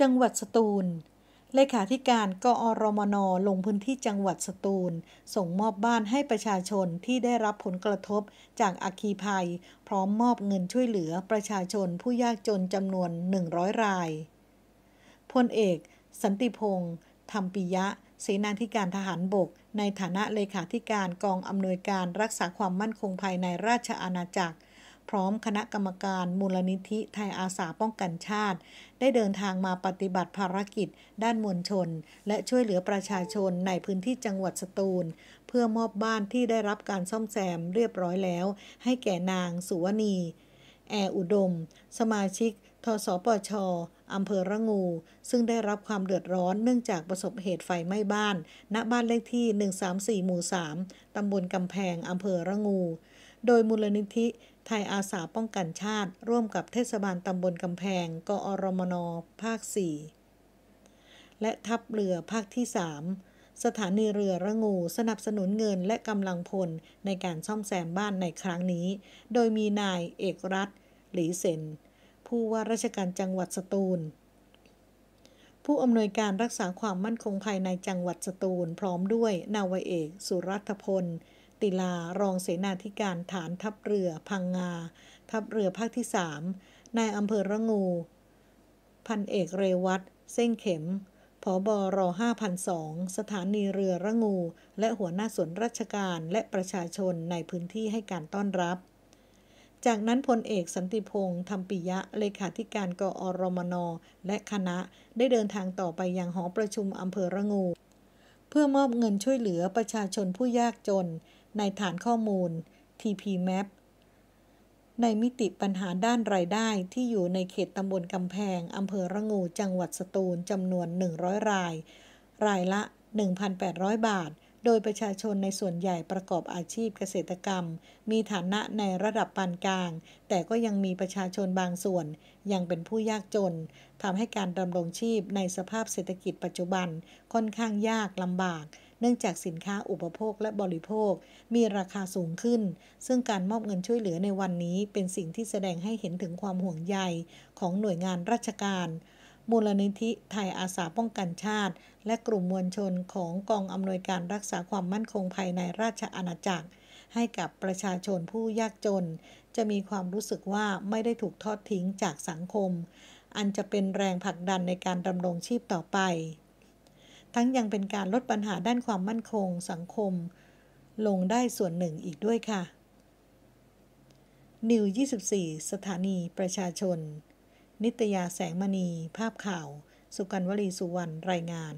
จังหวัดสตูล เลขาธิการกอรมน ลงพื้นที่จังหวัดสตูล ส่งมอบบ้านให้ประชาชนที่ได้รับผลกระทบจากอัคคีภัย พร้อมมอบเงินช่วยเหลือประชาชนผู้ยากจนจำนวน 100 ราย พลเอก สันติพงษ์ธรรมปิยะเสนาธิการทหารบก ในฐานะเลขาธิการกองอำนวยการรักษาความมั่นคงภายในราชอาณาจักรพร้อมคณะกรรมการมูลนิธิไทยอาสาป้องกันชาติ ได้เดินทางมาปฏิบัติภารกิจด้านมวลชน และช่วยเหลือประชาชนในพื้นที่จังหวัดสตูล เพื่อมอบบ้านที่ได้รับการซ่อมแซมเรียบร้อยแล้ว ให้แก่นางสุวณีแออุดม สมาชิกทสปชอำเภอระงู ซึ่งได้รับความเดือดร้อนเนื่องจากประสบเหตุไฟไหม้บ้าน ณบ้านเลขที่ 134หมู่3ตำบลกำแพงอำเภอระงู โดยมูลนิธิไทยอาสาป้องกันชาติร่วมกับเทศบาลตำบลกำแพง กอรมนภาค 4 และทัพเรือภาคที่ 3 สถานีเรือระงูสนับสนุนเงินและกำลังพลในการซ่อมแซมบ้านในครั้งนี้ โดยมีนายเอกรัฐหลีเซนผู้ว่าราชการจังหวัดสตูล ผู้อำนวยการรักษาความมั่นคงภายในจังหวัดสตูล พร้อมด้วยนาวเอกสุรัตพลติลารองเสนาธิการฐานทัพเรือพังงา ทัพเรือภาคที่สามนายอำเภอระงู พันเอกเรวัตเส้นเข็มผอบอร5002 สถานีเรือระงู และหัวหน้าส่วนราชการและประชาชนในพื้นที่ให้การต้อนรับ จากนั้นพลเอกสันติพงษ์ธรรมปิยะเลขาธิการกอรมนและคณะได้เดินทางต่อไปอยังหอประชุมอำเภอระงูพื่อมอบเงินช่วยเหลือประชาชนผู้ยากจน ในฐานข้อมูล TPMAP ในมิติปัญหาด้านรายได้ ที่อยู่ในเขตตำบลกำแพงอำเภอระงู จังหวัดสตูลจำนวน 100 ราย รายละ 1,800 บาทโดยประชาชนในส่วนใหญ่ประกอบอาชีพเกษตรกรรม มีฐานะในระดับปานกลาง แต่ก็ยังมีประชาชนบางส่วน ยังเป็นผู้ยากจนทำให้การดำรงชีพในสภาพเศรษฐกิจปัจจุบันค่อนข้างยากลำบาก เนื่องจากสินค้าอุปโภคและบริโภค มีราคาสูงขึ้น ซึ่งการมอบเงินช่วยเหลือในวันนี้ เป็นสิ่งที่แสดงให้เห็นถึงความห่วงใยของหน่วยงานราชการมูลนิธิไทยอาสาป้องกันชาติ และกลุ่มมวลชนของกองอำนวยการรักษาความมั่นคงภายในราชอาณาจักร ให้กับประชาชนผู้ยากจน จะมีความรู้สึกว่าไม่ได้ถูกทอดทิ้งจากสังคม อันจะเป็นแรงผลักดันในการดำรงชีพต่อไป ทั้งยังเป็นการลดปัญหาด้านความมั่นคงสังคม ลงได้ส่วนหนึ่งอีกด้วยค่ะ นิว 24 สถานีประชาชนนิตยาแสงมณี ภาพข่าว สุกันวลีสุวรรณ รายงาน